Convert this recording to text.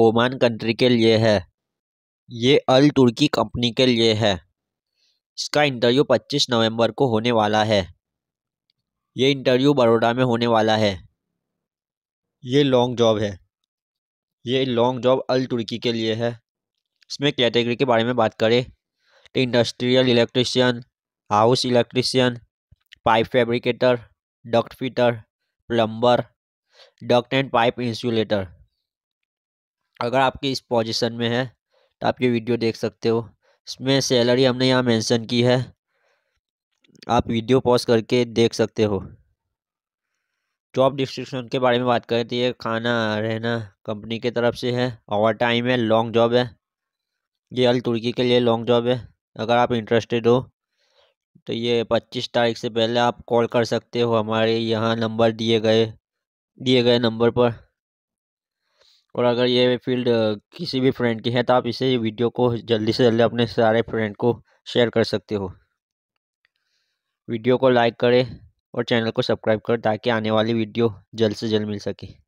Oman country के लिए है ये अल तुर्की कंपनी के लिए है इसका इंटरव्यू 25 नवंबर को होने वाला है ये इंटरव्यू बड़ोड़ा में होने वाला है ये लॉन्ग जॉब है ये लॉन्ग जॉब अल तुर्की के लिए है इसमें कैटेगरी के बारे में बात करें तो industrial electrician house electrician pipe fabricator duct fitter plumber duct and pipe insulator अगर आपकी इस पोजीशन में है तो आप ये वीडियो देख सकते हो इसमें सैलरी हमने यहाँ मेंशन की है आप वीडियो पॉज करके देख सकते हो जॉब डिस्क्रिप्शन के बारे में बात करें तो ये खाना रहना कंपनी के तरफ से है ओवर टाइम है लॉन्ग जॉब है ये अल तुर्की के लिए लॉन्ग जॉब है अगर आप इंटरेस्टेड हो तो ये पच्चीस तारीख से पहले आप कॉल कर सकते हो हमारे यहाँ नंबर दिए गए दिए गए नंबर पर और अगर ये फील्ड किसी भी फ्रेंड की है तो आप इसे वीडियो को जल्दी से जल्दी अपने सारे फ्रेंड को शेयर कर सकते हो वीडियो को लाइक करें और चैनल को सब्सक्राइब करें ताकि आने वाली वीडियो जल्द से जल्द मिल सके